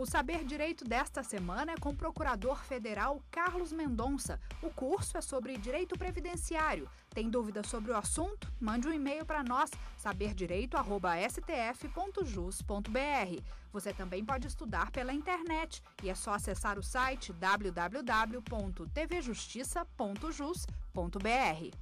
O Saber Direito desta semana é com o procurador federal Carlos Mendonça. O curso é sobre direito previdenciário. Tem dúvidas sobre o assunto? Mande um e-mail para nós, saberdireito.stf.jus.br. Você também pode estudar pela internet e é só acessar o site www.tvjustiça.jus.br.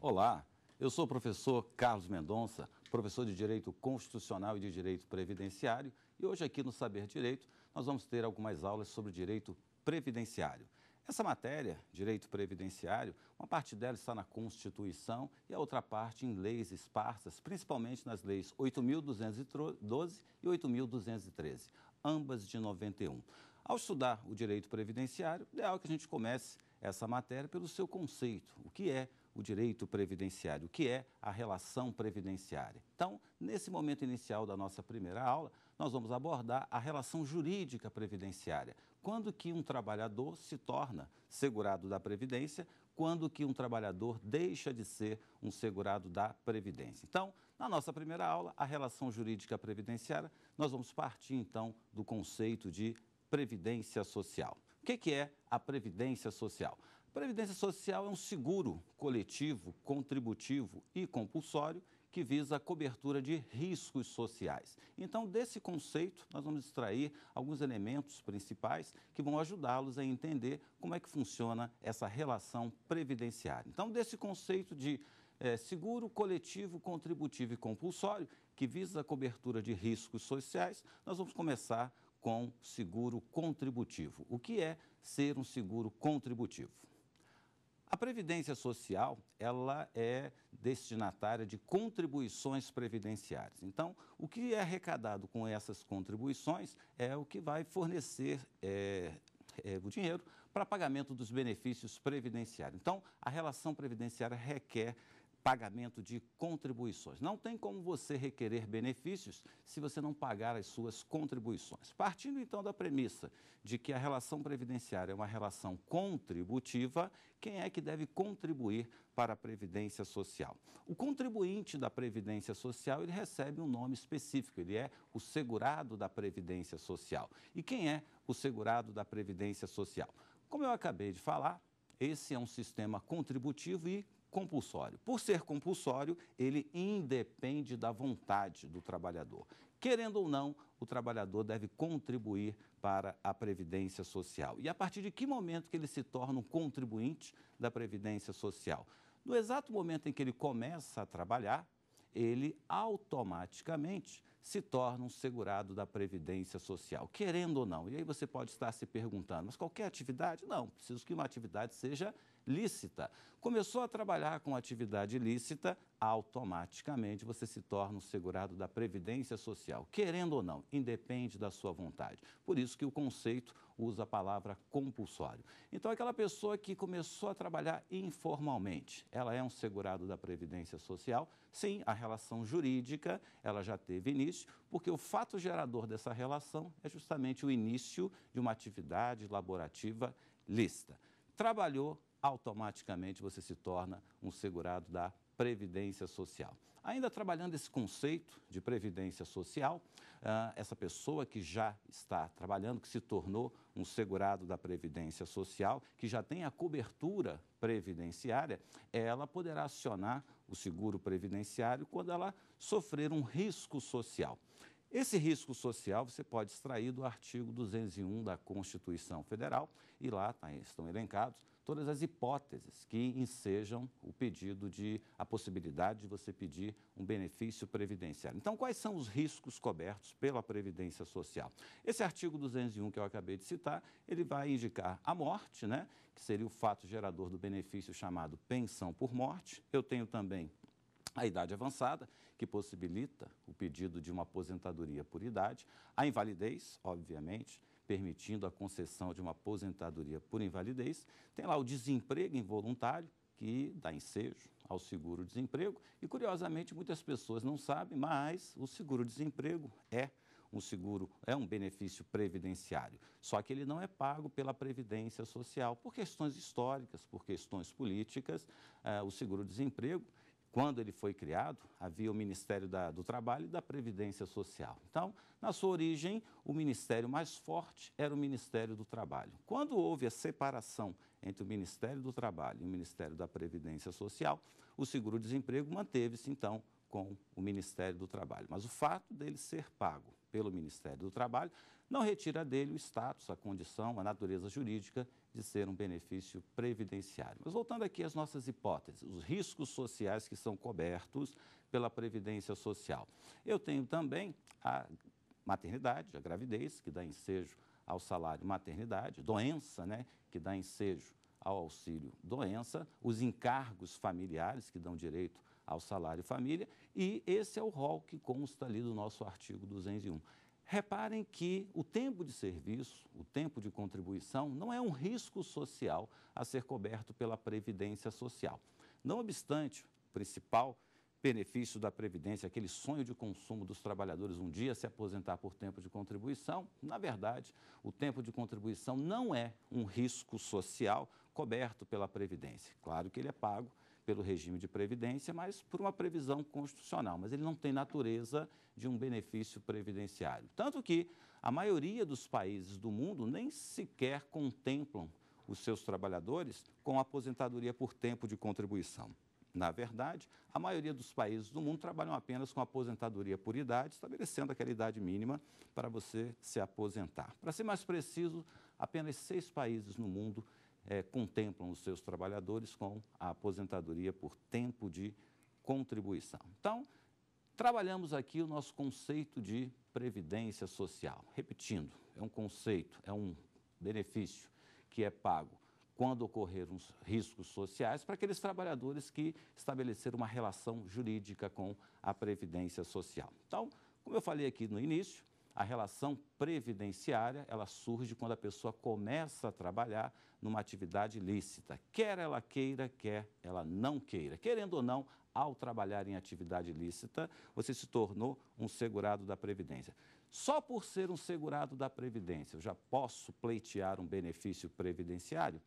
Olá, eu sou o professor Carlos Mendonça, professor de Direito Constitucional e de Direito Previdenciário e hoje, aqui no Saber Direito, nós vamos ter algumas aulas sobre direito previdenciário. Essa matéria, direito previdenciário, uma parte dela está na Constituição e a outra parte em leis esparsas, principalmente nas leis 8.212 e 8.213, ambas de 91. Ao estudar o direito previdenciário, é ideal que a gente comece essa matéria pelo seu conceito, o que é o direito previdenciário, o que é a relação previdenciária. Então, nesse momento inicial da nossa primeira aula, nós vamos abordar a relação jurídica previdenciária. Quando que um trabalhador se torna segurado da Previdência, quando que um trabalhador deixa de ser um segurado da Previdência. Então, na nossa primeira aula, a relação jurídica previdenciária, nós vamos partir então do conceito de Previdência Social. O que, é a Previdência Social? Previdência Social é um seguro coletivo, contributivo e compulsório que visa a cobertura de riscos sociais. Então, desse conceito, nós vamos extrair alguns elementos principais que vão ajudá-los a entender como é que funciona essa relação previdenciária. Então, desse conceito de é, seguro coletivo, contributivo e compulsório, que visa a cobertura de riscos sociais, nós vamos começar com seguro contributivo. O que é ser um seguro contributivo? A Previdência Social, ela é destinatária de contribuições previdenciárias. Então, o que é arrecadado com essas contribuições é o que vai fornecer é, é, o dinheiro para pagamento dos benefícios previdenciários. Então, a relação previdenciária requer pagamento de contribuições. Não tem como você requerer benefícios se você não pagar as suas contribuições. Partindo então da premissa de que a relação previdenciária é uma relação contributiva, quem é que deve contribuir para a previdência social? O contribuinte da previdência social, ele recebe um nome específico, ele é o segurado da previdência social. E quem é o segurado da previdência social? Como eu acabei de falar, esse é um sistema contributivo e compulsório. Por ser compulsório, ele independe da vontade do trabalhador. Querendo ou não, o trabalhador deve contribuir para a Previdência Social. E a partir de que momento que ele se torna um contribuinte da Previdência Social? No exato momento em que ele começa a trabalhar, ele automaticamente se torna um segurado da Previdência Social, querendo ou não. E aí você pode estar se perguntando, mas qualquer atividade? Não, preciso que uma atividade seja lícita. Começou a trabalhar com atividade lícita, automaticamente você se torna um segurado da Previdência Social, querendo ou não, independe da sua vontade. Por isso que o conceito usa a palavra compulsório. Então, aquela pessoa que começou a trabalhar informalmente, ela é um segurado da Previdência Social, sim, a relação jurídica, ela já teve início, porque o fato gerador dessa relação é justamente o início de uma atividade laborativa lícita. Trabalhou automaticamente você se torna um segurado da previdência social. Ainda trabalhando esse conceito de previdência social, ah, essa pessoa que já está trabalhando, que se tornou um segurado da previdência social, que já tem a cobertura previdenciária, ela poderá acionar o seguro previdenciário quando ela sofrer um risco social. Esse risco social você pode extrair do artigo 201 da Constituição Federal e lá tá, estão elencados todas as hipóteses que ensejam o pedido de a possibilidade de você pedir um benefício previdenciário. Então, quais são os riscos cobertos pela previdência social? Esse artigo 201 que eu acabei de citar, ele vai indicar a morte, né, que seria o fato gerador do benefício chamado pensão por morte. Eu tenho também a idade avançada, que possibilita o pedido de uma aposentadoria por idade, a invalidez, obviamente, permitindo a concessão de uma aposentadoria por invalidez. Tem lá o desemprego involuntário, que dá ensejo ao seguro-desemprego. E, curiosamente, muitas pessoas não sabem, mas o seguro-desemprego é um seguro, é um benefício previdenciário. Só que ele não é pago pela Previdência Social. Por questões históricas, por questões políticas, eh, o seguro-desemprego quando ele foi criado, havia o Ministério da, do Trabalho e da Previdência Social. Então, na sua origem, o ministério mais forte era o Ministério do Trabalho. Quando houve a separação entre o Ministério do Trabalho e o Ministério da Previdência Social, o seguro-desemprego manteve-se, então, com o Ministério do Trabalho. Mas o fato dele ser pago pelo Ministério do Trabalho não retira dele o status, a condição, a natureza jurídica de ser um benefício previdenciário. Mas voltando aqui às nossas hipóteses, os riscos sociais que são cobertos pela previdência social. Eu tenho também a maternidade, a gravidez, que dá ensejo ao salário maternidade, doença, né, que dá ensejo ao auxílio doença, os encargos familiares que dão direito ao salário família, e esse é o rol que consta ali do nosso artigo 201. Reparem que o tempo de serviço, o tempo de contribuição, não é um risco social a ser coberto pela Previdência Social. Não obstante, o principal benefício da Previdência, aquele sonho de consumo dos trabalhadores um dia se aposentar por tempo de contribuição, na verdade, o tempo de contribuição não é um risco social coberto pela Previdência. Claro que ele é pago pelo regime de previdência, mas por uma previsão constitucional, mas ele não tem natureza de um benefício previdenciário. Tanto que a maioria dos países do mundo nem sequer contemplam os seus trabalhadores com aposentadoria por tempo de contribuição. Na verdade, a maioria dos países do mundo trabalham apenas com aposentadoria por idade, estabelecendo aquela idade mínima para você se aposentar. Para ser mais preciso, apenas seis países no mundo é, contemplam os seus trabalhadores com a aposentadoria por tempo de contribuição. Então, trabalhamos aqui o nosso conceito de previdência social. Repetindo, é um conceito, é um benefício que é pago quando ocorreram riscos sociais para aqueles trabalhadores que estabeleceram uma relação jurídica com a previdência social. Então, como eu falei aqui no início, a relação previdenciária, ela surge quando a pessoa começa a trabalhar numa atividade lícita, quer ela queira, quer ela não queira. Querendo ou não, ao trabalhar em atividade lícita, você se tornou um segurado da previdência. Só por ser um segurado da previdência, eu já posso pleitear um benefício previdenciário?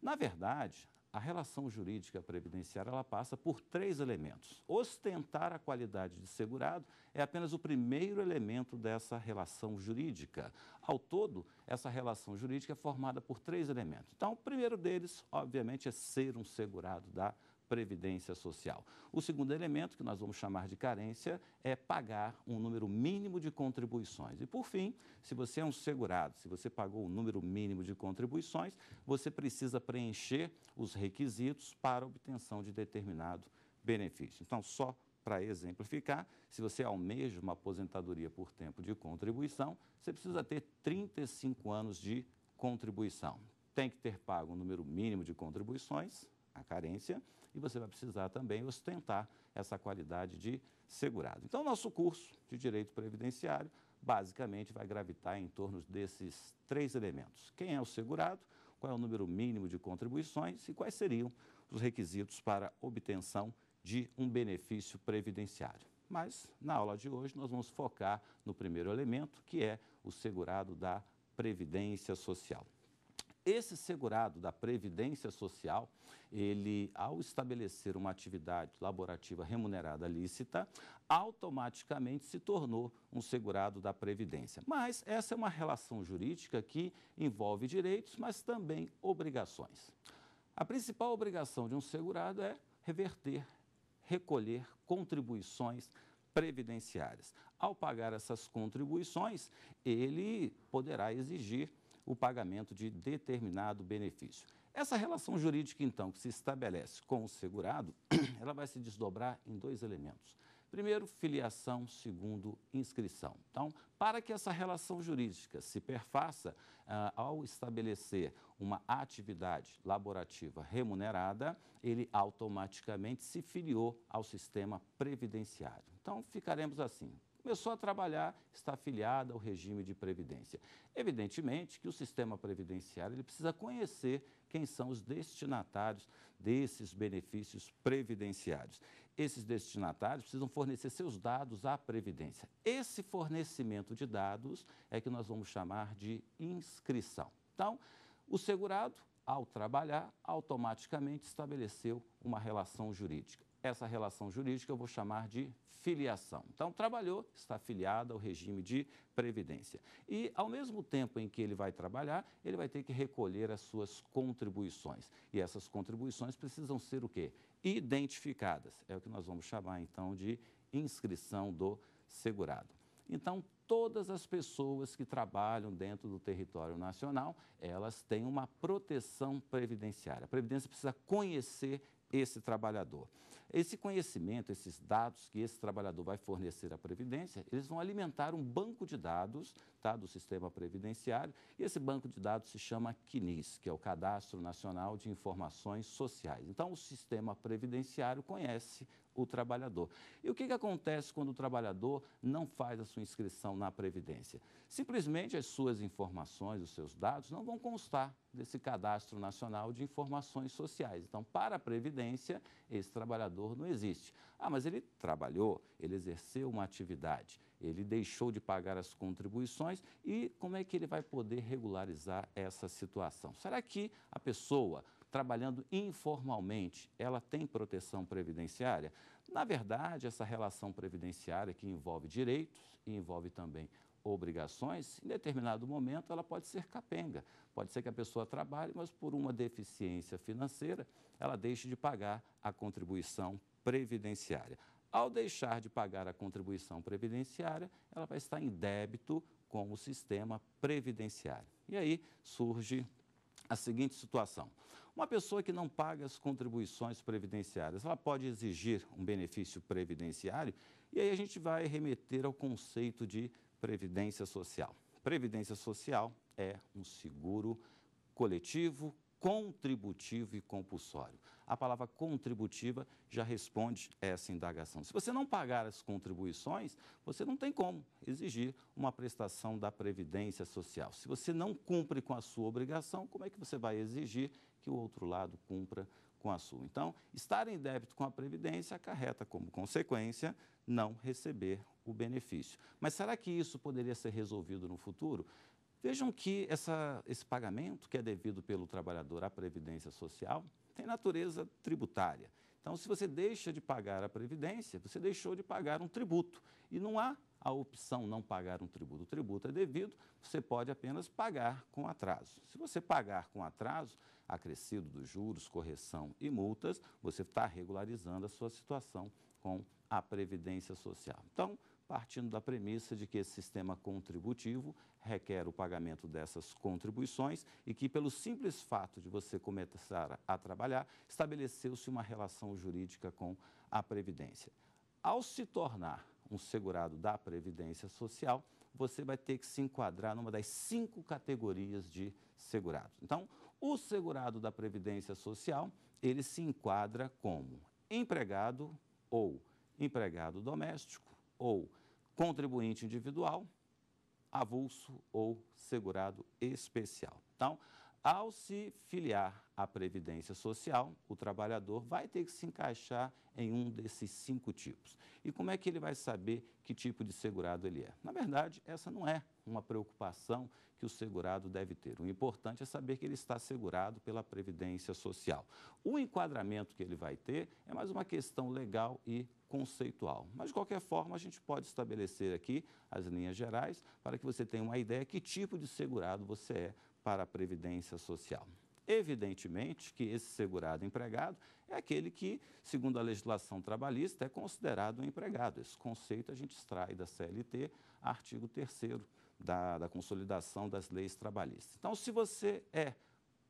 Na verdade, a relação jurídica previdenciária ela passa por três elementos. Ostentar a qualidade de segurado é apenas o primeiro elemento dessa relação jurídica. Ao todo, essa relação jurídica é formada por três elementos. Então, o primeiro deles, obviamente, é ser um segurado da previdência social. O segundo elemento, que nós vamos chamar de carência, é pagar um número mínimo de contribuições. E, por fim, se você é um segurado, se você pagou o um número mínimo de contribuições, você precisa preencher os requisitos para obtenção de determinado benefício. Então, só para exemplificar, se você almeja uma aposentadoria por tempo de contribuição, você precisa ter 35 anos de contribuição. Tem que ter pago um número mínimo de contribuições, a carência, e você vai precisar também ostentar essa qualidade de segurado. Então, nosso curso de Direito Previdenciário basicamente vai gravitar em torno desses três elementos. Quem é o segurado, qual é o número mínimo de contribuições e quais seriam os requisitos para obtenção de um benefício previdenciário. Mas, na aula de hoje, nós vamos focar no primeiro elemento, que é o segurado da Previdência Social. Esse segurado da Previdência Social, ele, ao estabelecer uma atividade laborativa remunerada lícita, automaticamente se tornou um segurado da Previdência. Mas essa é uma relação jurídica que envolve direitos, mas também obrigações. A principal obrigação de um segurado é reverter, recolher contribuições previdenciárias. Ao pagar essas contribuições, ele poderá exigir o pagamento de determinado benefício. Essa relação jurídica, então, que se estabelece com o segurado, ela vai se desdobrar em dois elementos. Primeiro, filiação. Segundo, inscrição. Então, para que essa relação jurídica se perfaça, ah, ao estabelecer uma atividade laborativa remunerada, ele automaticamente se filiou ao sistema previdenciário. Então, ficaremos assim começou a trabalhar, está afiliada ao regime de previdência. Evidentemente que o sistema previdenciário ele precisa conhecer quem são os destinatários desses benefícios previdenciários. Esses destinatários precisam fornecer seus dados à Previdência. Esse fornecimento de dados é que nós vamos chamar de inscrição. Então, o segurado, ao trabalhar, automaticamente estabeleceu uma relação jurídica. Essa relação jurídica eu vou chamar de filiação. Então, trabalhou, está filiado ao regime de previdência. E, ao mesmo tempo em que ele vai trabalhar, ele vai ter que recolher as suas contribuições. E essas contribuições precisam ser o quê? Identificadas. É o que nós vamos chamar, então, de inscrição do segurado. Então, todas as pessoas que trabalham dentro do território nacional, elas têm uma proteção previdenciária. A Previdência precisa conhecer esse trabalhador. Esse conhecimento, esses dados que esse trabalhador vai fornecer à Previdência, eles vão alimentar um banco de dados está do sistema previdenciário. E esse banco de dados se chama CNIS, que é o Cadastro Nacional de Informações Sociais. Então, o sistema previdenciário conhece o trabalhador. E o que, que acontece quando o trabalhador não faz a sua inscrição na Previdência? Simplesmente as suas informações, os seus dados, não vão constar desse Cadastro Nacional de Informações Sociais. Então, para a Previdência, esse trabalhador não existe. Ah, mas ele trabalhou, ele exerceu uma atividade, ele deixou de pagar as contribuições e como é que ele vai poder regularizar essa situação? Será que a pessoa trabalhando informalmente, ela tem proteção previdenciária? Na verdade, essa relação previdenciária que envolve direitos e envolve também obrigações, em determinado momento ela pode ser capenga. Pode ser que a pessoa trabalhe, mas por uma deficiência financeira, ela deixe de pagar a contribuição previdenciária. Ao deixar de pagar a contribuição previdenciária, ela vai estar em débito com o sistema previdenciário. E aí surge a seguinte situação: uma pessoa que não paga as contribuições previdenciárias, ela pode exigir um benefício previdenciário, e aí a gente vai remeter ao conceito de previdência social. Previdência social é um seguro coletivo contributivo e compulsório. A palavra contributiva já responde essa indagação. Se você não pagar as contribuições, você não tem como exigir uma prestação da Previdência Social. Se você não cumpre com a sua obrigação, como é que você vai exigir que o outro lado cumpra com a sua? Então, estar em débito com a Previdência acarreta como consequência não receber o benefício. Mas será que isso poderia ser resolvido no futuro? Vejam que essa, esse pagamento, que é devido pelo trabalhador à Previdência Social, tem natureza tributária. Então, se você deixa de pagar a Previdência, você deixou de pagar um tributo. E não há a opção não pagar um tributo. O tributo é devido, você pode apenas pagar com atraso. Se você pagar com atraso, acrescido dos juros, correção e multas, você está regularizando a sua situação com a Previdência Social. Então, partindo da premissa de que esse sistema contributivo requer o pagamento dessas contribuições e que, pelo simples fato de você começar a trabalhar, estabeleceu-se uma relação jurídica com a Previdência. Ao se tornar um segurado da Previdência Social, você vai ter que se enquadrar numa das cinco categorias de segurados. Então, o segurado da Previdência Social, ele se enquadra como empregado ou empregado doméstico ou contribuinte individual, avulso ou segurado especial. Então, ao se filiar à Previdência Social, o trabalhador vai ter que se encaixar em um desses cinco tipos. E como é que ele vai saber que tipo de segurado ele é? Na verdade, essa não é uma preocupação que o segurado deve ter. O importante é saber que ele está segurado pela Previdência Social. O enquadramento que ele vai ter é mais uma questão legal e conceitual. Mas, de qualquer forma, a gente pode estabelecer aqui as linhas gerais para que você tenha uma ideia que tipo de segurado você é para a Previdência Social. Evidentemente que esse segurado empregado é aquele que, segundo a legislação trabalhista, é considerado um empregado. Esse conceito a gente extrai da CLT, artigo 3 da, da consolidação das leis trabalhistas. Então, se você é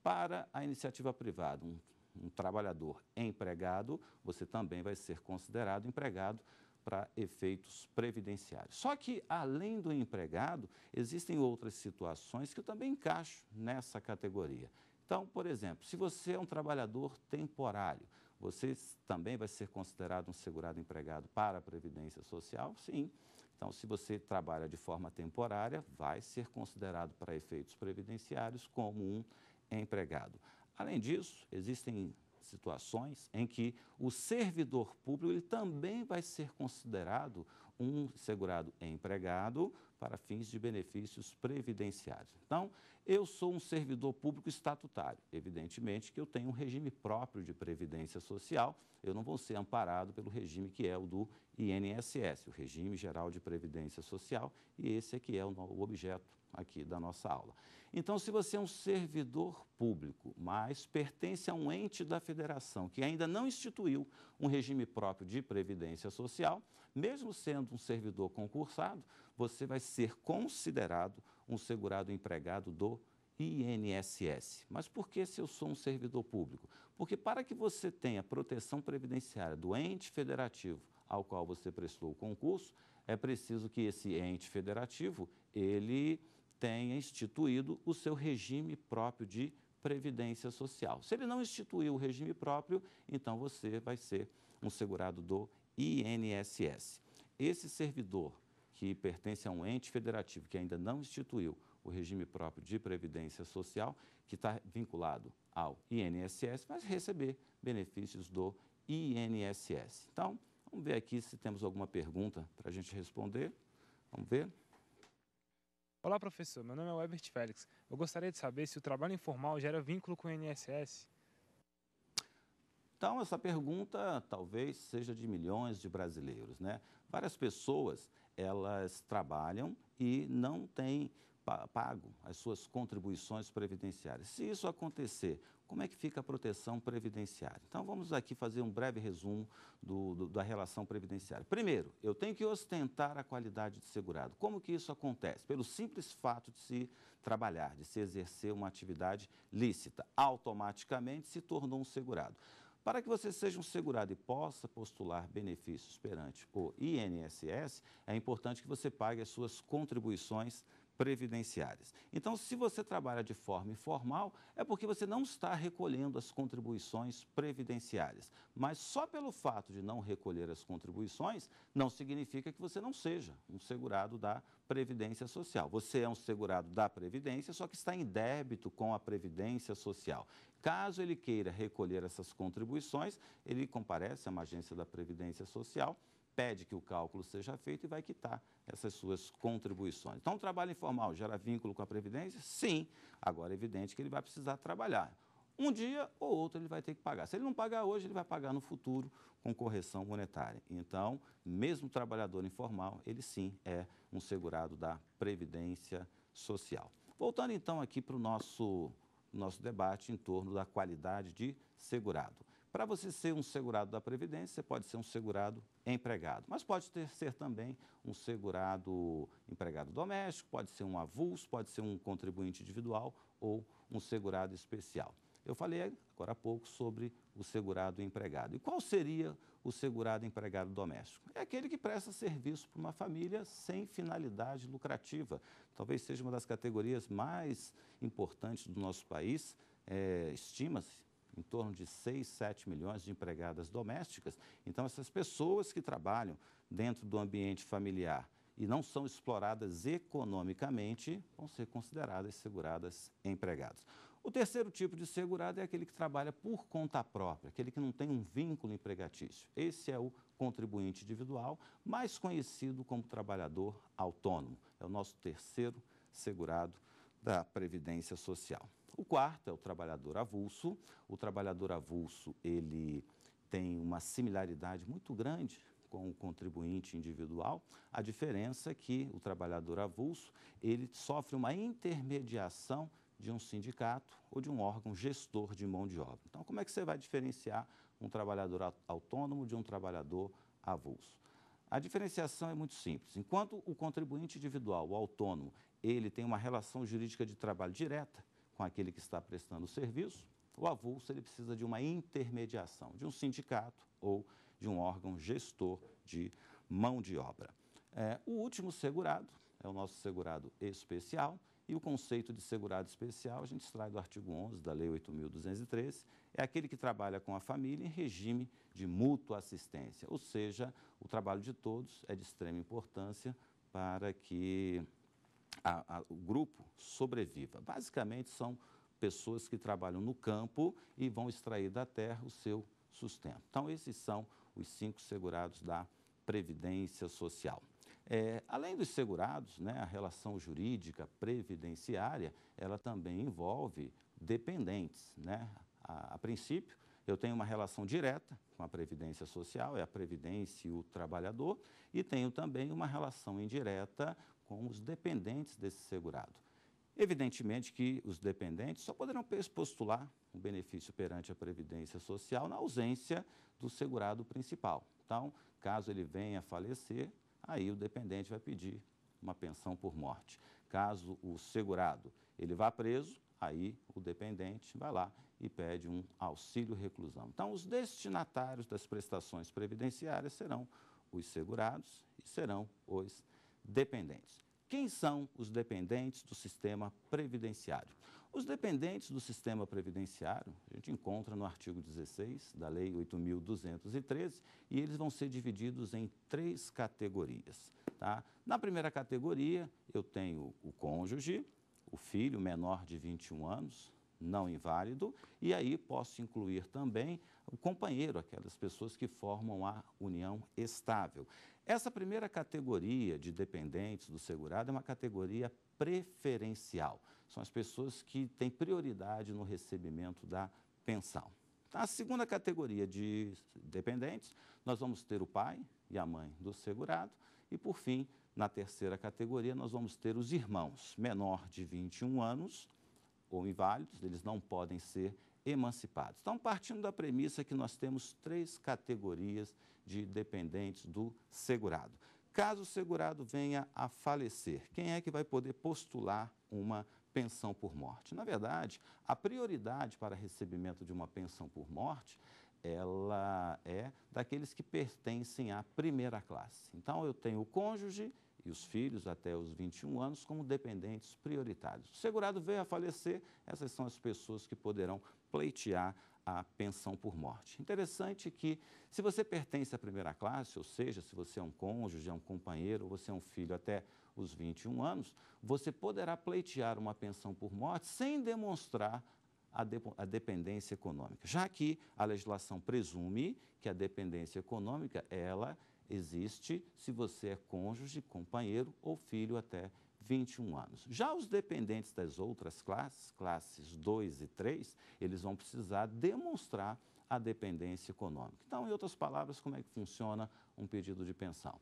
para a iniciativa privada, um um trabalhador empregado, você também vai ser considerado empregado para efeitos previdenciários. Só que, além do empregado, existem outras situações que eu também encaixo nessa categoria. Então, por exemplo, se você é um trabalhador temporário, você também vai ser considerado um segurado empregado para a Previdência Social? Sim. Então, se você trabalha de forma temporária, vai ser considerado para efeitos previdenciários como um empregado. Além disso, existem situações em que o servidor público ele também vai ser considerado um segurado empregado para fins de benefícios previdenciários. Então, eu sou um servidor público estatutário. Evidentemente que eu tenho um regime próprio de previdência social, eu não vou ser amparado pelo regime que é o do INSS, o Regime Geral de Previdência Social, e esse é que é o objeto aqui da nossa aula. Então, se você é um servidor público, mas pertence a um ente da federação que ainda não instituiu um regime próprio de previdência social, mesmo sendo um servidor concursado, você vai ser considerado um segurado empregado do INSS. Mas por que se eu sou um servidor público? Porque para que você tenha proteção previdenciária do ente federativo ao qual você prestou o concurso, é preciso que esse ente federativo ele tenha instituído o seu regime próprio de previdência social. Se ele não instituiu o regime próprio, então você vai ser um segurado do INSS. Esse servidor que pertence a um ente federativo que ainda não instituiu o regime próprio de previdência social, que está vinculado ao INSS, mas receber benefícios do INSS. Então, vamos ver aqui se temos alguma pergunta para a gente responder. Vamos ver. Olá, professor. Meu nome é Webert Félix. Eu gostaria de saber se o trabalho informal gera vínculo com o INSS. Então, essa pergunta talvez seja de milhões de brasileiros, né? Várias pessoas, elas trabalham e não têm pago as suas contribuições previdenciárias. Se isso acontecer, como é que fica a proteção previdenciária? Então, vamos aqui fazer um breve resumo do, do, da relação previdenciária. Primeiro, eu tenho que ostentar a qualidade de segurado. Como que isso acontece? Pelo simples fato de se trabalhar, de se exercer uma atividade lícita, automaticamente se tornou um segurado. Para que você seja um segurado e possa postular benefícios perante o INSS, é importante que você pague as suas contribuições previdenciárias. Então, se você trabalha de forma informal, é porque você não está recolhendo as contribuições previdenciárias. Mas só pelo fato de não recolher as contribuições, não significa que você não seja um segurado da Previdência Social. Você é um segurado da Previdência, só que está em débito com a Previdência Social. Caso ele queira recolher essas contribuições, ele comparece a uma agência da Previdência Social pede que o cálculo seja feito e vai quitar essas suas contribuições. Então, o trabalho informal gera vínculo com a Previdência? Sim. Agora, é evidente que ele vai precisar trabalhar. Um dia ou outro ele vai ter que pagar. Se ele não pagar hoje, ele vai pagar no futuro com correção monetária. Então, mesmo o trabalhador informal, ele sim é um segurado da Previdência Social. Voltando então aqui para o nosso, nosso debate em torno da qualidade de segurado. Para você ser um segurado da Previdência, você pode ser um segurado empregado, mas pode ter, ser também um segurado empregado doméstico, pode ser um avulso, pode ser um contribuinte individual ou um segurado especial. Eu falei agora há pouco sobre o segurado empregado. E qual seria o segurado empregado doméstico? É aquele que presta serviço para uma família sem finalidade lucrativa. Talvez seja uma das categorias mais importantes do nosso país. É, Estima-se em torno de 6, 7 milhões de empregadas domésticas. Então, essas pessoas que trabalham dentro do ambiente familiar e não são exploradas economicamente, vão ser consideradas seguradas empregados. O terceiro tipo de segurado é aquele que trabalha por conta própria, aquele que não tem um vínculo empregatício. Esse é o contribuinte individual, mais conhecido como trabalhador autônomo. É o nosso terceiro segurado da Previdência Social. O quarto é o trabalhador avulso. O trabalhador avulso, ele tem uma similaridade muito grande com o contribuinte individual. A diferença é que o trabalhador avulso, ele sofre uma intermediação de um sindicato ou de um órgão gestor de mão de obra. Então, como é que você vai diferenciar um trabalhador autônomo de um trabalhador avulso? A diferenciação é muito simples. Enquanto o contribuinte individual, o autônomo, ele tem uma relação jurídica de trabalho direta, com aquele que está prestando o serviço, o avulso ele precisa de uma intermediação, de um sindicato ou de um órgão gestor de mão de obra. É, o último segurado é o nosso segurado especial e o conceito de segurado especial a gente extrai do artigo 11 da Lei 8.213, é aquele que trabalha com a família em regime de mútua assistência, ou seja, o trabalho de todos é de extrema importância para que a, a, o grupo sobreviva. Basicamente, são pessoas que trabalham no campo e vão extrair da terra o seu sustento. Então, esses são os cinco segurados da Previdência Social. É, além dos segurados, né, a relação jurídica previdenciária, ela também envolve dependentes. Né? A, a, princípio, eu tenho uma relação direta com a Previdência Social, é a Previdência e o trabalhador, e tenho também uma relação indireta com os dependentes desse segurado. Evidentemente que os dependentes só poderão postular um benefício perante a Previdência Social na ausência do segurado principal. Então, caso ele venha a falecer, aí o dependente vai pedir uma pensão por morte. Caso o segurado ele vá preso, aí o dependente vai lá e pede um auxílio reclusão. Então, os destinatários das prestações previdenciárias serão os segurados e serão os dependentes. Quem são os dependentes do sistema previdenciário? Os dependentes do sistema previdenciário, a gente encontra no artigo 16 da Lei 8.213, e eles vão ser divididos em três categorias. Tá? Na primeira categoria, eu tenho o cônjuge, o filho menor de 21 anos, não inválido, e aí posso incluir também o companheiro, aquelas pessoas que formam a união estável. Essa primeira categoria de dependentes do segurado é uma categoria preferencial. São as pessoas que têm prioridade no recebimento da pensão. A segunda categoria de dependentes, nós vamos ter o pai e a mãe do segurado e, por fim, na terceira categoria, nós vamos ter os irmãos menor de 21 anos ou inválidos, eles não podem ser emancipados. Então, partindo da premissa que nós temos três categorias de dependentes do segurado. Caso o segurado venha a falecer, quem é que vai poder postular uma pensão por morte? Na verdade, a prioridade para recebimento de uma pensão por morte ela é daqueles que pertencem à primeira classe. Então, eu tenho o cônjuge e os filhos até os 21 anos como dependentes prioritários. O segurado veio a falecer, essas são as pessoas que poderão pleitear a pensão por morte. Interessante que, se você pertence à primeira classe, ou seja, se você é um cônjuge, é um companheiro, ou você é um filho até os 21 anos, você poderá pleitear uma pensão por morte sem demonstrar a, de, a, dependência econômica. Já que a legislação presume que a dependência econômica, ela existe se você é cônjuge, companheiro ou filho até 21 anos. Já os dependentes das outras classes, classes 2 e 3, eles vão precisar demonstrar a dependência econômica. Então, em outras palavras, como é que funciona um pedido de pensão?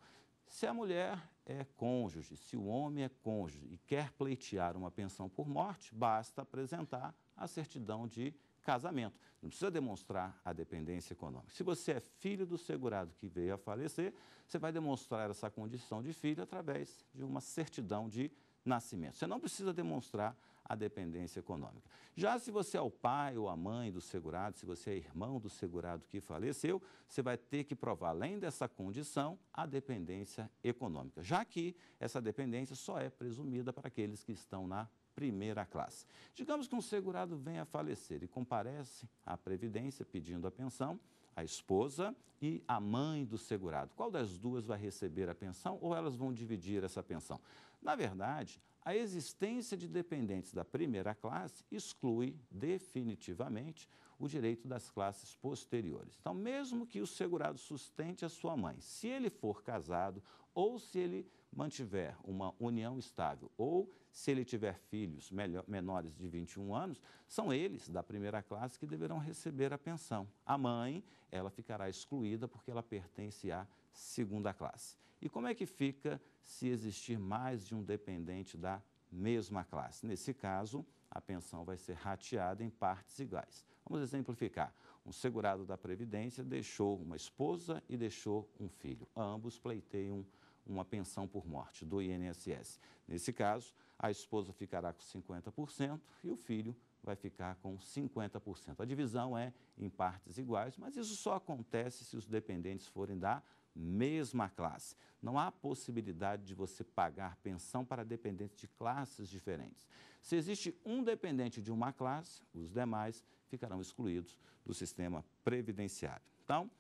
Se a mulher é cônjuge, se o homem é cônjuge e quer pleitear uma pensão por morte, basta apresentar a certidão de casamento. Não precisa demonstrar a dependência econômica. Se você é filho do segurado que veio a falecer, você vai demonstrar essa condição de filho através de uma certidão de nascimento. Você não precisa demonstrar a dependência econômica. Já se você é o pai ou a mãe do segurado, se você é irmão do segurado que faleceu, você vai ter que provar, além dessa condição, a dependência econômica, já que essa dependência só é presumida para aqueles que estão na primeira classe. Digamos que um segurado venha a falecer e comparece à Previdência pedindo a pensão, a esposa e a mãe do segurado. Qual das duas vai receber a pensão ou elas vão dividir essa pensão? Na verdade, a existência de dependentes da primeira classe exclui definitivamente o direito das classes posteriores. Então, mesmo que o segurado sustente a sua mãe, se ele for casado ou se ele mantiver uma união estável ou se ele tiver filhos melhor, menores de 21 anos, são eles da primeira classe que deverão receber a pensão. A mãe, ela ficará excluída porque ela pertence à segunda classe. E como é que fica se existir mais de um dependente da mesma classe? Nesse caso, a pensão vai ser rateada em partes iguais. Vamos exemplificar. Um segurado da Previdência deixou uma esposa e deixou um filho. Ambos pleiteiam uma pensão por morte do INSS. Nesse caso, a esposa ficará com 50% e o filho vai ficar com 50%. A divisão é em partes iguais, mas isso só acontece se os dependentes forem da mesma classe. Não há possibilidade de você pagar pensão para dependentes de classes diferentes. Se existe um dependente de uma classe, os demais ficarão excluídos do sistema previdenciário. Então,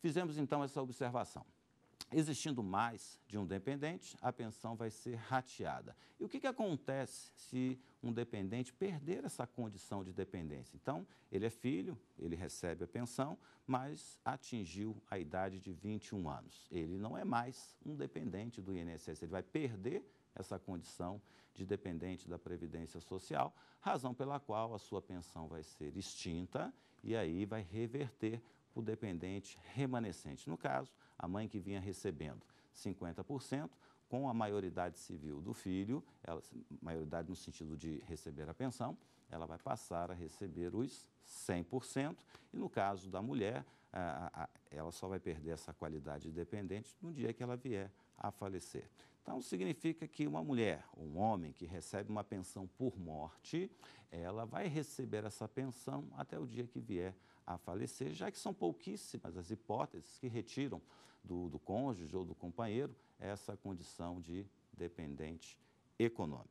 fizemos então essa observação. Existindo mais de um dependente, a pensão vai ser rateada. E o que, que acontece se um dependente perder essa condição de dependência? Então, ele é filho, ele recebe a pensão, mas atingiu a idade de 21 anos. Ele não é mais um dependente do INSS, ele vai perder essa condição de dependente da Previdência Social, razão pela qual a sua pensão vai ser extinta e aí vai reverter o dependente remanescente. No caso, a mãe que vinha recebendo 50%, com a maioridade civil do filho, ela, maioridade no sentido de receber a pensão, ela vai passar a receber os 100%. E no caso da mulher, a, a, ela só vai perder essa qualidade de dependente no dia que ela vier a falecer. Então, significa que uma mulher, um homem que recebe uma pensão por morte, ela vai receber essa pensão até o dia que vier a a falecer, já que são pouquíssimas as hipóteses que retiram do, do cônjuge ou do companheiro essa condição de dependente econômico.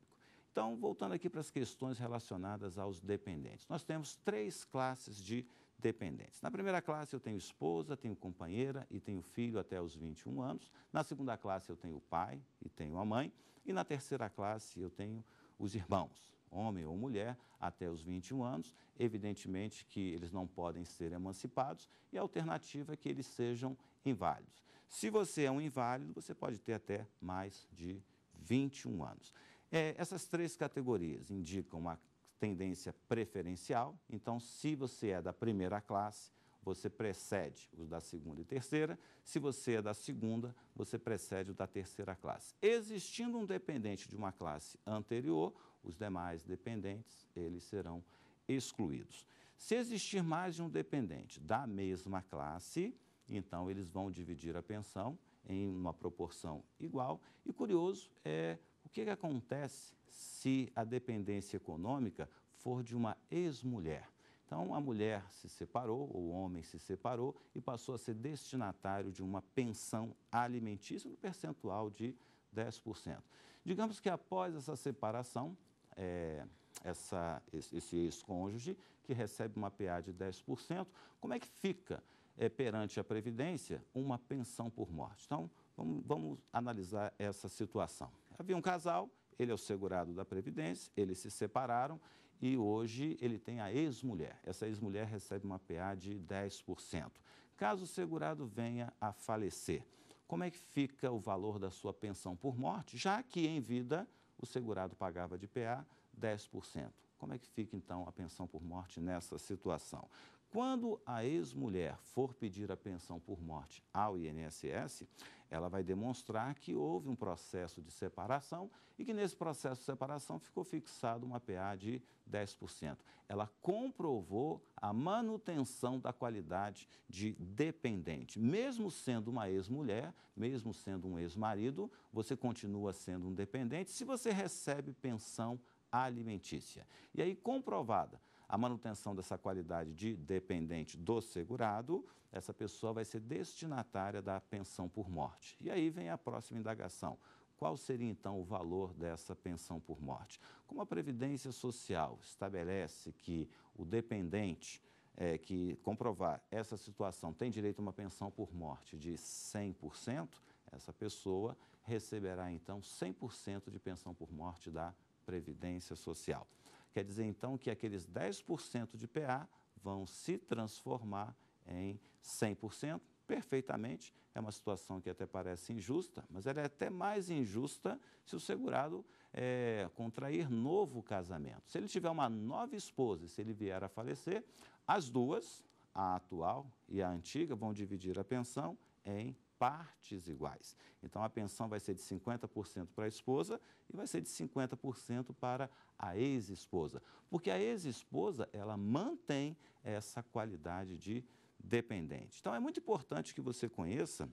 Então, voltando aqui para as questões relacionadas aos dependentes. Nós temos três classes de dependentes. Na primeira classe eu tenho esposa, tenho companheira e tenho filho até os 21 anos. Na segunda classe eu tenho pai e tenho a mãe. E na terceira classe eu tenho os irmãos homem ou mulher, até os 21 anos. Evidentemente que eles não podem ser emancipados e a alternativa é que eles sejam inválidos. Se você é um inválido, você pode ter até mais de 21 anos. É, essas três categorias indicam uma tendência preferencial, então, se você é da primeira classe, você precede os da segunda e terceira. Se você é da segunda, você precede o da terceira classe. Existindo um dependente de uma classe anterior, os demais dependentes, eles serão excluídos. Se existir mais de um dependente da mesma classe, então eles vão dividir a pensão em uma proporção igual. E curioso é o que, que acontece se a dependência econômica for de uma ex-mulher. Então, a mulher se separou, ou o homem se separou e passou a ser destinatário de uma pensão alimentícia no percentual de 10%. Digamos que após essa separação, é, essa, esse ex-cônjuge que recebe uma PA de 10%, como é que fica é, perante a Previdência uma pensão por morte? Então, vamos, vamos analisar essa situação. Havia um casal, ele é o segurado da Previdência, eles se separaram e hoje ele tem a ex-mulher. Essa ex-mulher recebe uma PA de 10%. Caso o segurado venha a falecer, como é que fica o valor da sua pensão por morte, já que em vida o segurado pagava de PA 10%. Como é que fica então a pensão por morte nessa situação? Quando a ex-mulher for pedir a pensão por morte ao INSS, ela vai demonstrar que houve um processo de separação e que nesse processo de separação ficou fixado uma PA de 10%. Ela comprovou a manutenção da qualidade de dependente. Mesmo sendo uma ex-mulher, mesmo sendo um ex-marido, você continua sendo um dependente se você recebe pensão alimentícia. E aí comprovada a manutenção dessa qualidade de dependente do segurado, essa pessoa vai ser destinatária da pensão por morte. E aí vem a próxima indagação. Qual seria então o valor dessa pensão por morte? Como a Previdência Social estabelece que o dependente é, que comprovar essa situação tem direito a uma pensão por morte de 100%, essa pessoa receberá então 100% de pensão por morte da Previdência Social. Quer dizer, então, que aqueles 10% de PA vão se transformar em 100%, perfeitamente. É uma situação que até parece injusta, mas ela é até mais injusta se o segurado é, contrair novo casamento. Se ele tiver uma nova esposa e se ele vier a falecer, as duas, a atual e a antiga, vão dividir a pensão em partes iguais. Então, a pensão vai ser de 50% para a esposa e vai ser de 50% para a ex-esposa. Porque a ex-esposa, ela mantém essa qualidade de dependente. Então, é muito importante que você conheça,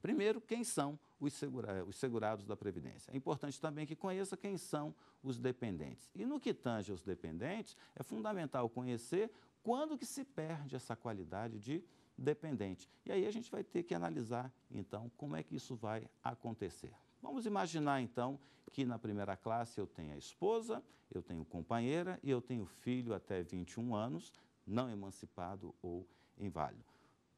primeiro, quem são os, segura os segurados da Previdência. É importante também que conheça quem são os dependentes. E no que tange aos dependentes, é fundamental conhecer quando que se perde essa qualidade de dependente dependente. E aí a gente vai ter que analisar, então, como é que isso vai acontecer. Vamos imaginar, então, que na primeira classe eu tenho a esposa, eu tenho companheira e eu tenho filho até 21 anos, não emancipado ou inválido.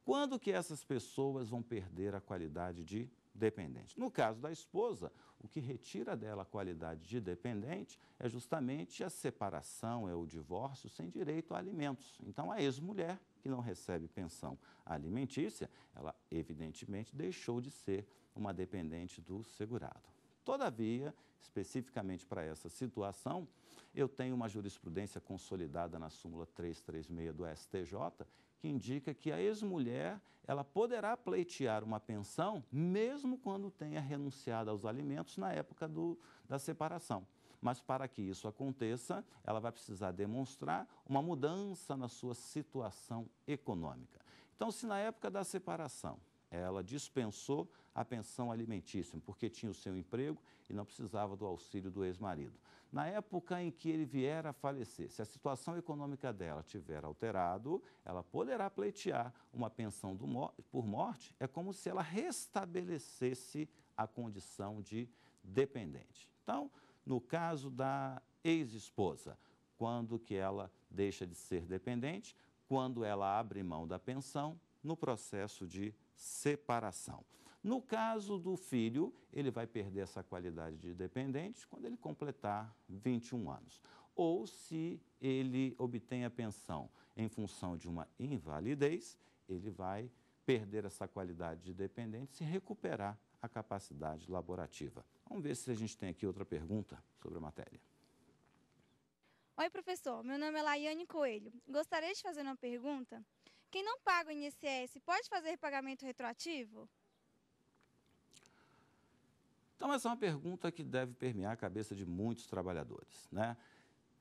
Quando que essas pessoas vão perder a qualidade de dependente. No caso da esposa, o que retira dela a qualidade de dependente é justamente a separação, é o divórcio sem direito a alimentos. Então, a ex-mulher que não recebe pensão alimentícia, ela evidentemente deixou de ser uma dependente do segurado. Todavia, especificamente para essa situação, eu tenho uma jurisprudência consolidada na súmula 336 do STJ, que indica que a ex-mulher, ela poderá pleitear uma pensão mesmo quando tenha renunciado aos alimentos na época do, da separação. Mas para que isso aconteça, ela vai precisar demonstrar uma mudança na sua situação econômica. Então, se na época da separação ela dispensou a pensão alimentícia, porque tinha o seu emprego e não precisava do auxílio do ex-marido. Na época em que ele vier a falecer, se a situação econômica dela tiver alterado, ela poderá pleitear uma pensão por morte, é como se ela restabelecesse a condição de dependente. Então, no caso da ex-esposa, quando que ela deixa de ser dependente, quando ela abre mão da pensão no processo de separação. No caso do filho, ele vai perder essa qualidade de dependente quando ele completar 21 anos. Ou se ele obtém a pensão em função de uma invalidez, ele vai perder essa qualidade de dependente se recuperar a capacidade laborativa. Vamos ver se a gente tem aqui outra pergunta sobre a matéria. Oi, professor. Meu nome é Laiane Coelho. Gostaria de fazer uma pergunta. Quem não paga o INSS pode fazer pagamento retroativo? Então, essa é uma pergunta que deve permear a cabeça de muitos trabalhadores. Né?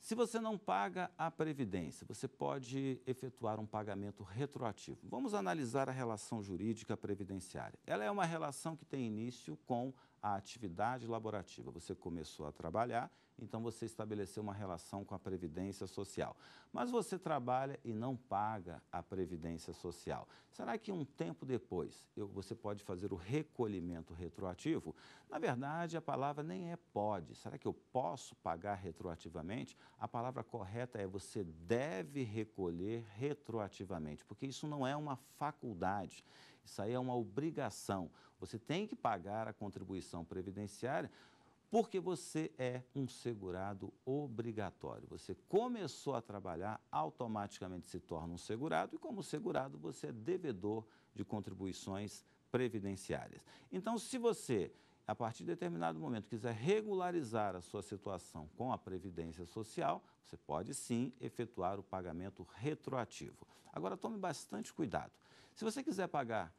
Se você não paga a Previdência, você pode efetuar um pagamento retroativo. Vamos analisar a relação jurídica previdenciária. Ela é uma relação que tem início com a atividade laborativa. Você começou a trabalhar então você estabeleceu uma relação com a Previdência Social. Mas você trabalha e não paga a Previdência Social. Será que um tempo depois eu, você pode fazer o recolhimento retroativo? Na verdade, a palavra nem é pode. Será que eu posso pagar retroativamente? A palavra correta é você deve recolher retroativamente, porque isso não é uma faculdade. Isso aí é uma obrigação. Você tem que pagar a contribuição previdenciária porque você é um segurado obrigatório. Você começou a trabalhar, automaticamente se torna um segurado e, como segurado, você é devedor de contribuições previdenciárias. Então, se você a partir de determinado momento quiser regularizar a sua situação com a Previdência Social, você pode sim efetuar o pagamento retroativo. Agora, tome bastante cuidado. Se você quiser pagar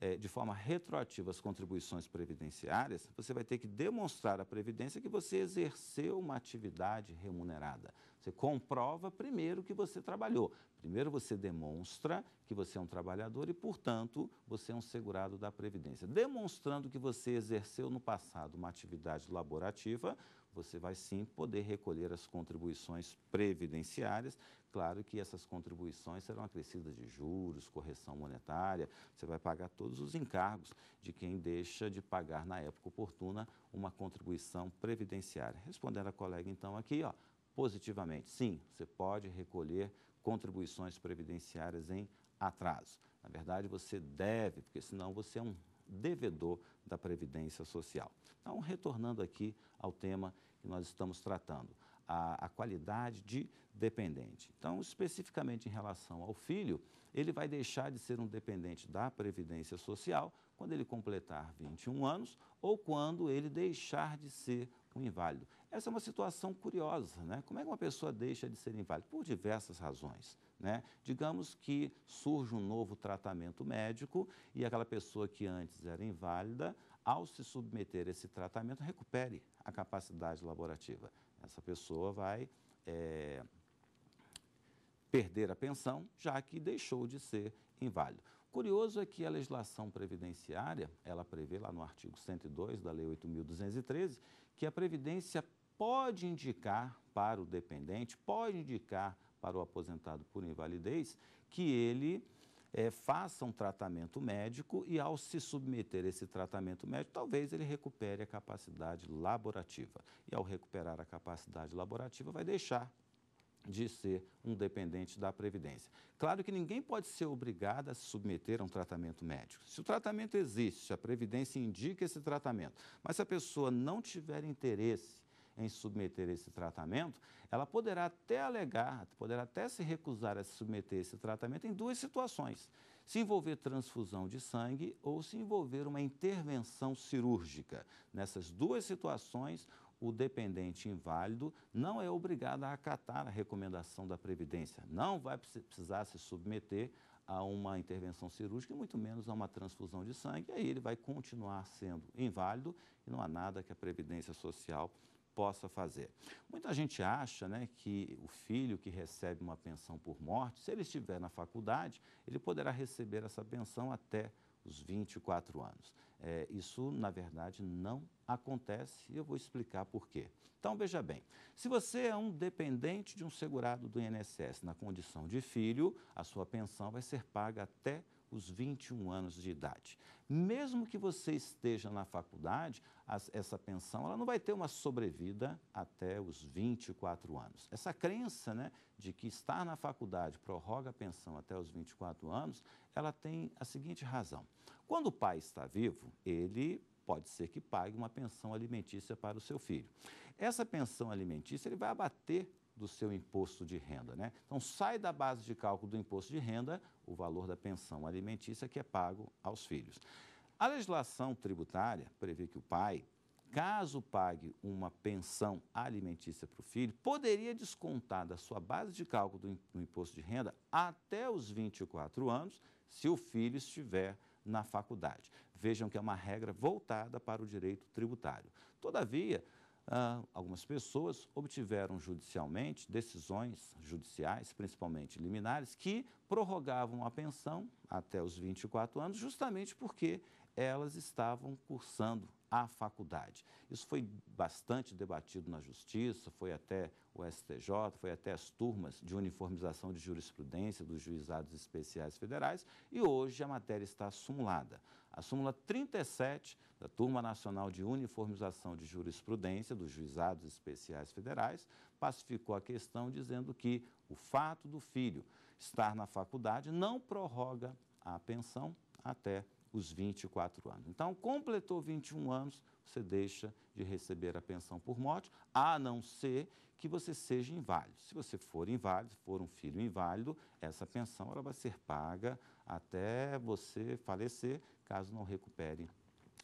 é, de forma retroativa as contribuições previdenciárias, você vai ter que demonstrar à Previdência que você exerceu uma atividade remunerada. Você comprova primeiro que você trabalhou. Primeiro você demonstra que você é um trabalhador e, portanto, você é um segurado da Previdência. Demonstrando que você exerceu no passado uma atividade laborativa, você vai sim poder recolher as contribuições previdenciárias Claro que essas contribuições serão acrescidas de juros, correção monetária, você vai pagar todos os encargos de quem deixa de pagar na época oportuna uma contribuição previdenciária. Respondendo a colega então aqui, ó, positivamente, sim, você pode recolher contribuições previdenciárias em atraso. Na verdade, você deve, porque senão você é um devedor da Previdência Social. Então, retornando aqui ao tema que nós estamos tratando a, a, qualidade de dependente. Então, especificamente em relação ao filho, ele vai deixar de ser um dependente da Previdência Social quando ele completar 21 anos ou quando ele deixar de ser um inválido. Essa é uma situação curiosa, né? Como é que uma pessoa deixa de ser inválida? Por diversas razões, né? Digamos que surge um novo tratamento médico e aquela pessoa que antes era inválida, ao se submeter a esse tratamento, recupere a capacidade laborativa. Essa pessoa vai é, perder a pensão, já que deixou de ser inválido. Curioso é que a legislação previdenciária, ela prevê lá no artigo 102 da Lei 8.213, que a Previdência pode indicar para o dependente, pode indicar para o aposentado por invalidez, que ele é, faça um tratamento médico e, ao se submeter a esse tratamento médico, talvez ele recupere a capacidade laborativa. E, ao recuperar a capacidade laborativa, vai deixar de ser um dependente da Previdência. Claro que ninguém pode ser obrigado a se submeter a um tratamento médico. Se o tratamento existe, a Previdência indica esse tratamento, mas se a pessoa não tiver interesse em submeter esse tratamento, ela poderá até alegar, poderá até se recusar a se submeter esse tratamento em duas situações: se envolver transfusão de sangue ou se envolver uma intervenção cirúrgica. Nessas duas situações, o dependente inválido não é obrigado a acatar a recomendação da Previdência, não vai precisar se submeter a uma intervenção cirúrgica e muito menos a uma transfusão de sangue. Aí ele vai continuar sendo inválido e não há nada que a Previdência Social possa fazer. Muita gente acha né, que o filho que recebe uma pensão por morte, se ele estiver na faculdade, ele poderá receber essa pensão até os 24 anos. É, isso, na verdade, não acontece e eu vou explicar por quê. Então, veja bem, se você é um dependente de um segurado do INSS na condição de filho, a sua pensão vai ser paga até os 21 anos de idade. Mesmo que você esteja na faculdade, as, essa pensão ela não vai ter uma sobrevida até os 24 anos. Essa crença né, de que estar na faculdade prorroga a pensão até os 24 anos, ela tem a seguinte razão. Quando o pai está vivo, ele pode ser que pague uma pensão alimentícia para o seu filho. Essa pensão alimentícia ele vai abater do seu imposto de renda. Né? Então, sai da base de cálculo do imposto de renda o valor da pensão alimentícia que é pago aos filhos. A legislação tributária prevê que o pai, caso pague uma pensão alimentícia para o filho, poderia descontar da sua base de cálculo do imposto de renda até os 24 anos, se o filho estiver na faculdade. Vejam que é uma regra voltada para o direito tributário. Todavia, ah, algumas pessoas obtiveram judicialmente decisões judiciais, principalmente liminares, que prorrogavam a pensão até os 24 anos, justamente porque elas estavam cursando a faculdade. Isso foi bastante debatido na Justiça, foi até o STJ, foi até as turmas de uniformização de jurisprudência dos juizados especiais federais e hoje a matéria está sumulada. A súmula 37 da Turma Nacional de Uniformização de Jurisprudência dos Juizados Especiais Federais pacificou a questão dizendo que o fato do filho estar na faculdade não prorroga a pensão até os 24 anos. Então, completou 21 anos, você deixa de receber a pensão por morte, a não ser que você seja inválido. Se você for inválido, for um filho inválido, essa pensão ela vai ser paga até você falecer, caso não recupere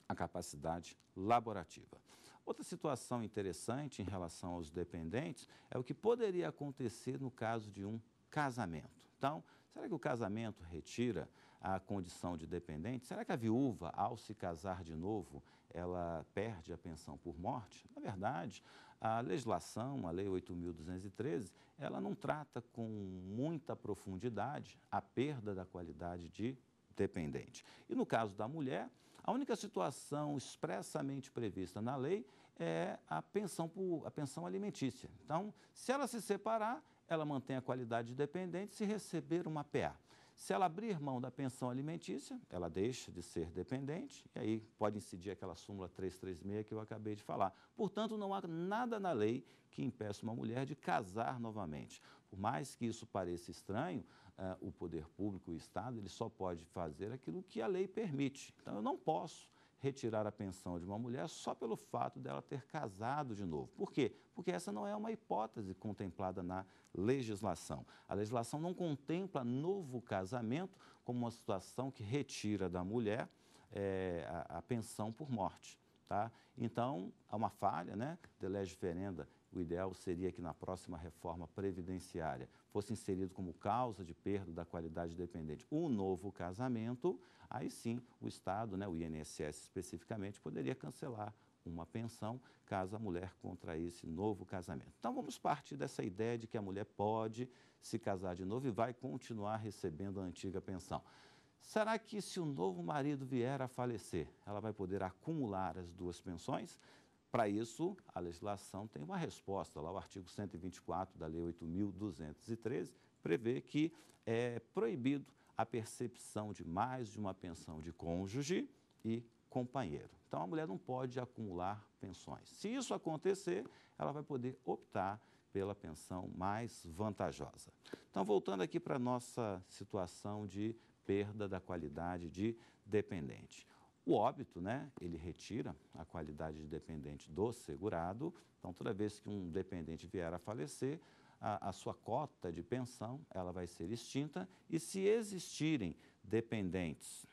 a capacidade laborativa. Outra situação interessante em relação aos dependentes é o que poderia acontecer no caso de um casamento. Então, será que o casamento retira a condição de dependente? Será que a viúva, ao se casar de novo, ela perde a pensão por morte? Na verdade, a legislação, a Lei 8.213, ela não trata com muita profundidade a perda da qualidade de dependente. E no caso da mulher, a única situação expressamente prevista na lei é a pensão, por, a pensão alimentícia. Então, se ela se separar, ela mantém a qualidade de dependente se receber uma PA. Se ela abrir mão da pensão alimentícia, ela deixa de ser dependente, e aí pode incidir aquela súmula 336 que eu acabei de falar. Portanto, não há nada na lei que impeça uma mulher de casar novamente. Por mais que isso pareça estranho, ah, o poder público, o Estado, ele só pode fazer aquilo que a lei permite. Então, eu não posso retirar a pensão de uma mulher só pelo fato dela ter casado de novo. Por quê? Porque essa não é uma hipótese contemplada na legislação. A legislação não contempla novo casamento como uma situação que retira da mulher é, a, a pensão por morte. Tá? Então, há uma falha né, de legis ferenda o ideal seria que na próxima reforma previdenciária fosse inserido como causa de perda da qualidade dependente um novo casamento, aí sim o Estado, né, o INSS especificamente, poderia cancelar uma pensão caso a mulher contraísse novo casamento. Então vamos partir dessa ideia de que a mulher pode se casar de novo e vai continuar recebendo a antiga pensão. Será que se o novo marido vier a falecer, ela vai poder acumular as duas pensões? Para isso, a legislação tem uma resposta. Lá o artigo 124 da Lei 8.213 prevê que é proibido a percepção de mais de uma pensão de cônjuge e companheiro. Então, a mulher não pode acumular pensões. Se isso acontecer, ela vai poder optar pela pensão mais vantajosa. Então, voltando aqui para a nossa situação de perda da qualidade de dependente. O óbito, né, ele retira a qualidade de dependente do segurado, então toda vez que um dependente vier a falecer, a, a, sua cota de pensão ela vai ser extinta e se existirem dependentes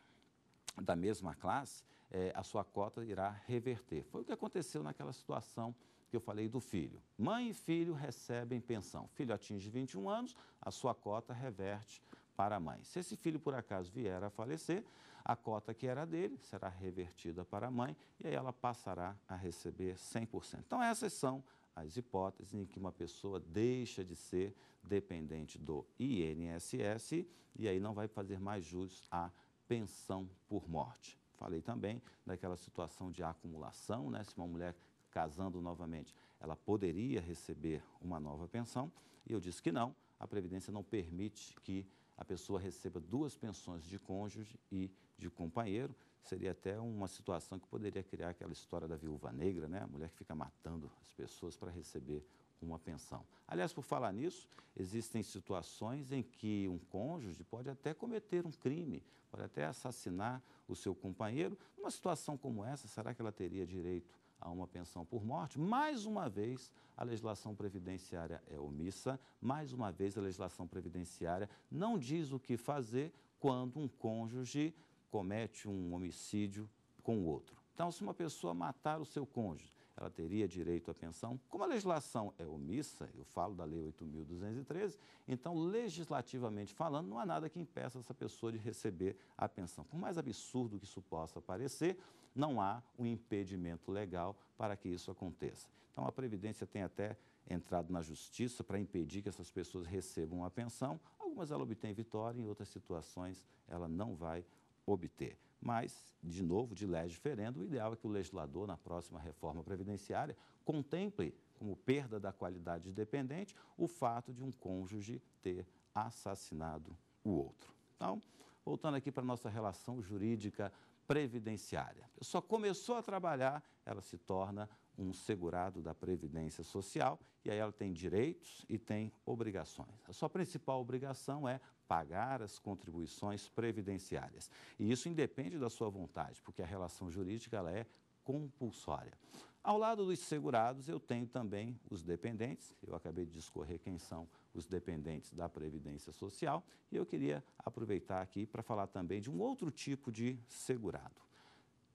da mesma classe, é, a sua cota irá reverter. Foi o que aconteceu naquela situação que eu falei do filho. Mãe e filho recebem pensão. Filho atinge 21 anos, a sua cota reverte para a mãe. Se esse filho por acaso vier a falecer, a cota que era dele será revertida para a mãe e aí ela passará a receber 100%. Então, essas são as hipóteses em que uma pessoa deixa de ser dependente do INSS e aí não vai fazer mais jus à pensão por morte. Falei também daquela situação de acumulação, né? Se uma mulher casando novamente, ela poderia receber uma nova pensão, e eu disse que não, a Previdência não permite que a pessoa receba duas pensões de cônjuge e de companheiro, seria até uma situação que poderia criar aquela história da viúva negra, né? a mulher que fica matando as pessoas para receber uma pensão. Aliás, por falar nisso, existem situações em que um cônjuge pode até cometer um crime, pode até assassinar o seu companheiro. Numa situação como essa, será que ela teria direito a uma pensão por morte? Mais uma vez, a legislação previdenciária é omissa, mais uma vez, a legislação previdenciária não diz o que fazer quando um cônjuge comete um homicídio com o outro. Então, se uma pessoa matar o seu cônjuge, ela teria direito à pensão. Como a legislação é omissa, eu falo da Lei 8.213, então, legislativamente falando, não há nada que impeça essa pessoa de receber a pensão. Por mais absurdo que isso possa parecer, não há um impedimento legal para que isso aconteça. Então, a Previdência tem até entrado na justiça para impedir que essas pessoas recebam a pensão. Algumas ela obtém vitória, em outras situações ela não vai obter. Mas, de novo, de legis ferendo, o ideal é que o legislador, na próxima reforma previdenciária, contemple como perda da qualidade de dependente o fato de um cônjuge ter assassinado o outro. Então, voltando aqui para a nossa relação jurídica previdenciária. Só começou a trabalhar, ela se torna um segurado da Previdência Social e aí ela tem direitos e tem obrigações. A sua principal obrigação é pagar as contribuições previdenciárias. E isso independe da sua vontade, porque a relação jurídica ela é compulsória. Ao lado dos segurados, eu tenho também os dependentes. Eu acabei de discorrer quem são os dependentes da Previdência Social e eu queria aproveitar aqui para falar também de um outro tipo de segurado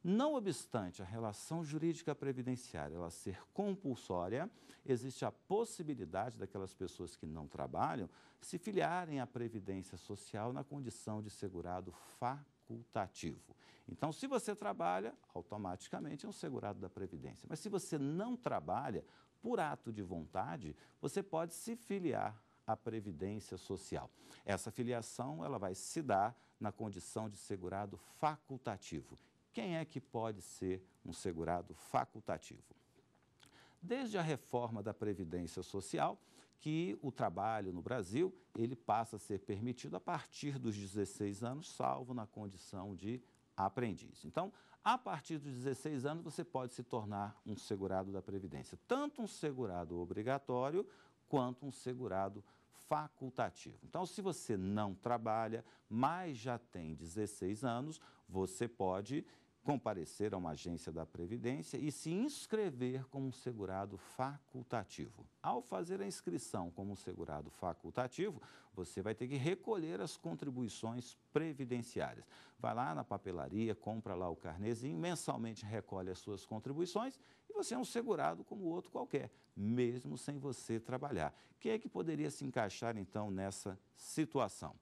não obstante a relação jurídica previdenciária ela ser compulsória, existe a possibilidade daquelas pessoas que não trabalham se filiarem à Previdência Social na condição de segurado facultativo. Então, se você trabalha, automaticamente é um segurado da Previdência. Mas se você não trabalha, por ato de vontade, você pode se filiar à Previdência Social. Essa filiação ela vai se dar na condição de segurado facultativo. Quem é que pode ser um segurado facultativo? Desde a reforma da Previdência Social, que o trabalho no Brasil ele passa a ser permitido a partir dos 16 anos, salvo na condição de aprendiz. Então, a partir dos 16 anos, você pode se tornar um segurado da Previdência, tanto um segurado obrigatório quanto um segurado facultativo. Então, se você não trabalha, mas já tem 16 anos, você pode comparecer a uma agência da Previdência e se inscrever como segurado facultativo. Ao fazer a inscrição como segurado facultativo, você vai ter que recolher as contribuições previdenciárias. Vai lá na papelaria, compra lá o carnezinho, mensalmente recolhe as suas contribuições e você é um segurado como outro qualquer, mesmo sem você trabalhar. Quem é que poderia se encaixar então nessa situação?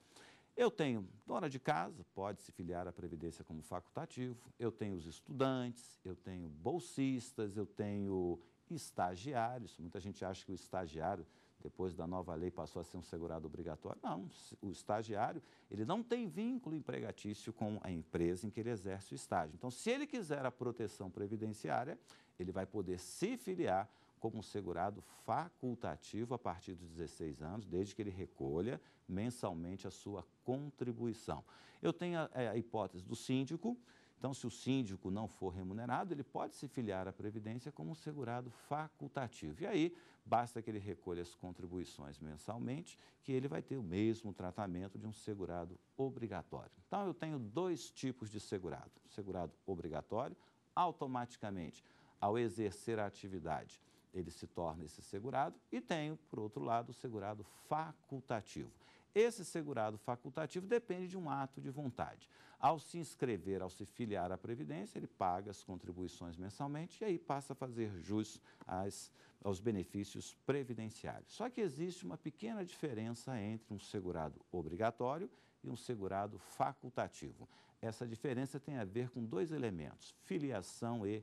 Eu tenho dona de casa, pode se filiar à Previdência como facultativo, eu tenho os estudantes, eu tenho bolsistas, eu tenho estagiários. Muita gente acha que o estagiário, depois da nova lei, passou a ser um segurado obrigatório. Não, o estagiário, ele não tem vínculo empregatício com a empresa em que ele exerce o estágio. Então, se ele quiser a proteção previdenciária, ele vai poder se filiar como segurado facultativo a partir dos 16 anos, desde que ele recolha mensalmente a sua contribuição. Eu tenho a, é, a hipótese do síndico, então, se o síndico não for remunerado, ele pode se filiar à Previdência como um segurado facultativo. E aí, basta que ele recolha as contribuições mensalmente, que ele vai ter o mesmo tratamento de um segurado obrigatório. Então, eu tenho dois tipos de segurado: segurado obrigatório, automaticamente, ao exercer a atividade ele se torna esse segurado, e tem, por outro lado, o segurado facultativo. Esse segurado facultativo depende de um ato de vontade. Ao se inscrever, ao se filiar à Previdência, ele paga as contribuições mensalmente e aí passa a fazer jus às, aos benefícios previdenciários. Só que existe uma pequena diferença entre um segurado obrigatório e um segurado facultativo. Essa diferença tem a ver com dois elementos, filiação e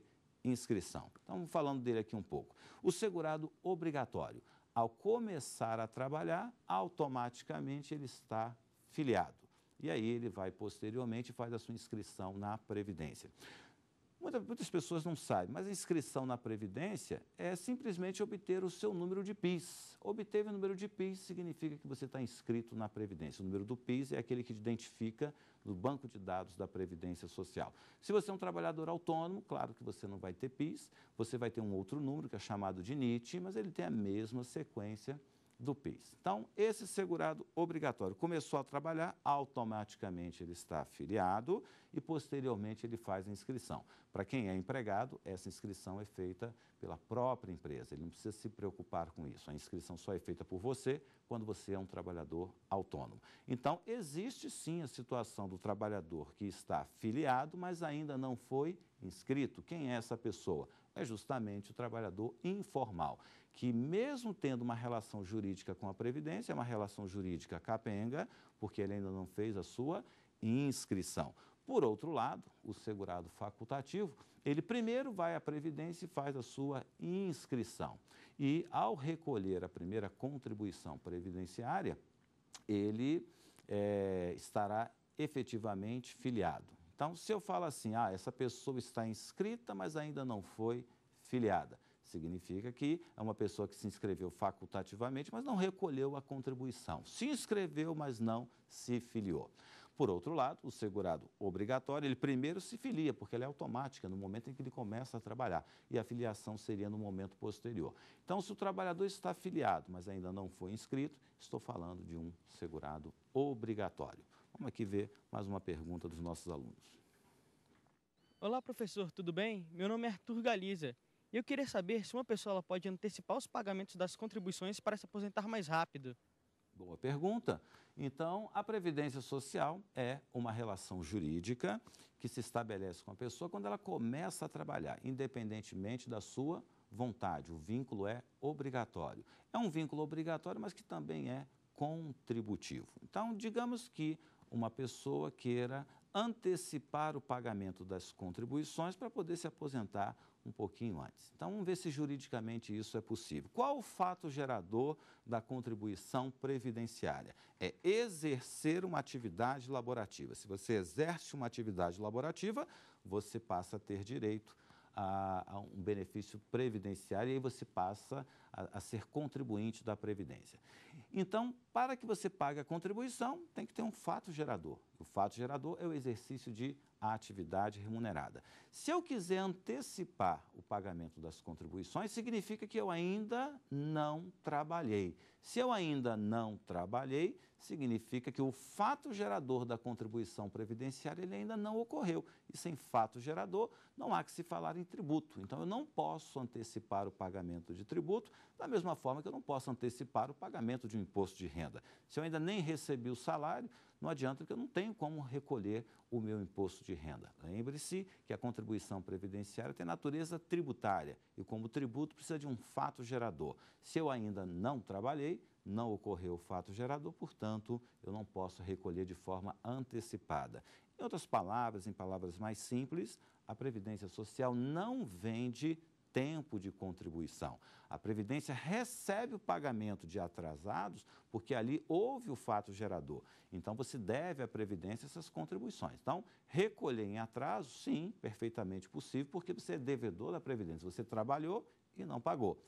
inscrição. Estamos então, falando dele aqui um pouco. O segurado obrigatório. Ao começar a trabalhar, automaticamente ele está filiado. E aí ele vai posteriormente e faz a sua inscrição na Previdência. Muita, muitas pessoas não sabem, mas a inscrição na Previdência é simplesmente obter o seu número de PIS. Obteve o número de PIS significa que você está inscrito na Previdência. O número do PIS é aquele que te identifica no banco de dados da Previdência Social. Se você é um trabalhador autônomo, claro que você não vai ter PIS, você vai ter um outro número que é chamado de NIT, mas ele tem a mesma sequência do PIS. Então, esse segurado obrigatório começou a trabalhar, automaticamente ele está afiliado e posteriormente ele faz a inscrição. Para quem é empregado, essa inscrição é feita pela própria empresa, ele não precisa se preocupar com isso. A inscrição só é feita por você quando você é um trabalhador autônomo. Então, existe sim a situação do trabalhador que está afiliado, mas ainda não foi inscrito. Quem é essa pessoa? É justamente o trabalhador informal que, mesmo tendo uma relação jurídica com a Previdência, é uma relação jurídica capenga, porque ele ainda não fez a sua inscrição. Por outro lado, o segurado facultativo, ele primeiro vai à Previdência e faz a sua inscrição. E, ao recolher a primeira contribuição previdenciária, ele é, estará efetivamente filiado. Então, se eu falo assim, ah, essa pessoa está inscrita, mas ainda não foi filiada Significa que é uma pessoa que se inscreveu facultativamente, mas não recolheu a contribuição. Se inscreveu, mas não se filiou. Por outro lado, o segurado obrigatório, ele primeiro se filia, porque ela é automática no momento em que ele começa a trabalhar, e a filiação seria no momento posterior. Então, se o trabalhador está filiado, mas ainda não foi inscrito, estou falando de um segurado obrigatório. Vamos aqui ver mais uma pergunta dos nossos alunos. Olá, professor, tudo bem? Meu nome é Arthur Galiza. E eu queria saber se uma pessoa pode antecipar os pagamentos das contribuições para se aposentar mais rápido. Boa pergunta. Então, a previdência social é uma relação jurídica que se estabelece com a pessoa quando ela começa a trabalhar, independentemente da sua vontade. O vínculo é obrigatório. É um vínculo obrigatório, mas que também é contributivo. Então, digamos que uma pessoa queira antecipar o pagamento das contribuições para poder se aposentar um pouquinho antes. Então, vamos ver se juridicamente isso é possível. Qual o fato gerador da contribuição previdenciária? É exercer uma atividade laborativa. Se você exerce uma atividade laborativa, você passa a ter direito a, a um benefício previdenciário e aí você passa a a, a ser contribuinte da Previdência. Então, para que você pague a contribuição, tem que ter um fato gerador. O fato gerador é o exercício de atividade remunerada. Se eu quiser antecipar o pagamento das contribuições, significa que eu ainda não trabalhei. Se eu ainda não trabalhei, significa que o fato gerador da contribuição previdenciária ele ainda não ocorreu. E sem fato gerador, não há que se falar em tributo. Então, eu não posso antecipar o pagamento de tributo, da mesma forma que eu não posso antecipar o pagamento de um imposto de renda. Se eu ainda nem recebi o salário, não adianta que eu não tenho como recolher o meu imposto de renda. Lembre-se que a contribuição previdenciária tem natureza tributária e, como tributo, precisa de um fato gerador. Se eu ainda não trabalhei, não ocorreu o fato gerador, portanto, eu não posso recolher de forma antecipada. Em outras palavras, em palavras mais simples, a Previdência Social não vende tempo de contribuição. A Previdência recebe o pagamento de atrasados porque ali houve o fato gerador. Então, você deve à Previdência essas contribuições. Então, recolher em atraso, sim, perfeitamente possível, porque você é devedor da Previdência. Você trabalhou e não pagou.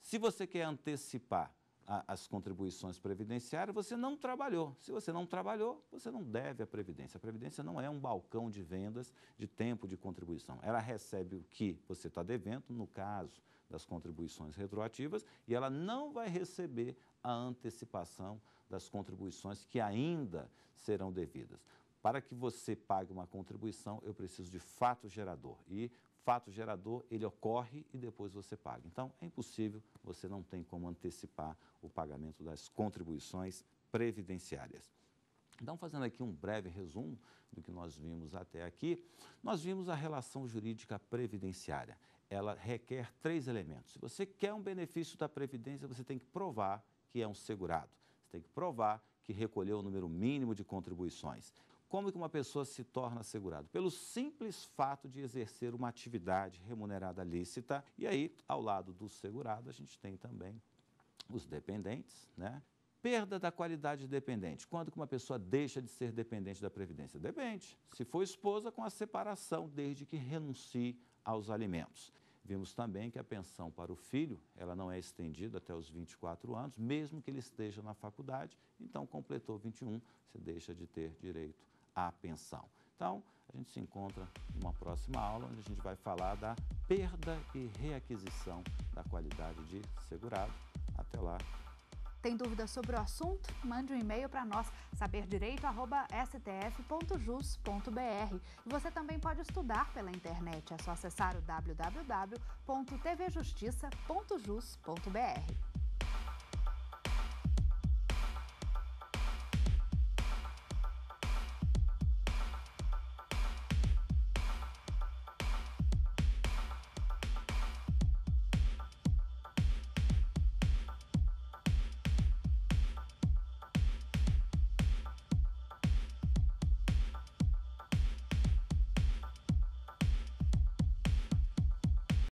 Se você quer antecipar a, as contribuições previdenciárias, você não trabalhou. Se você não trabalhou, você não deve à Previdência. A Previdência não é um balcão de vendas de tempo de contribuição. Ela recebe o que você está devendo, no caso das contribuições retroativas, e ela não vai receber a antecipação das contribuições que ainda serão devidas. Para que você pague uma contribuição, eu preciso de fato gerador. E fato gerador, ele ocorre e depois você paga. Então, é impossível, você não tem como antecipar o pagamento das contribuições previdenciárias. Então, fazendo aqui um breve resumo do que nós vimos até aqui, nós vimos a relação jurídica previdenciária. Ela requer três elementos. Se você quer um benefício da Previdência, você tem que provar que é um segurado. Você tem que provar que recolheu o número mínimo de contribuições. Como que uma pessoa se torna segurado Pelo simples fato de exercer uma atividade remunerada lícita. E aí, ao lado do segurado, a gente tem também os dependentes, né? Perda da qualidade de dependente. Quando que uma pessoa deixa de ser dependente da Previdência? Depende. Se for esposa, com a separação, desde que renuncie aos alimentos. Vimos também que a pensão para o filho, ela não é estendida até os 24 anos, mesmo que ele esteja na faculdade. Então, completou 21, você deixa de ter direito à pensão. Então, a gente se encontra numa próxima aula, onde a gente vai falar da perda e reaquisição da qualidade de segurado. Até lá. Tem dúvidas sobre o assunto? Mande um e-mail para nós, saberdireito.stf.jus.br. E você também pode estudar pela internet. É só acessar o www.tvjustiça.jus.br.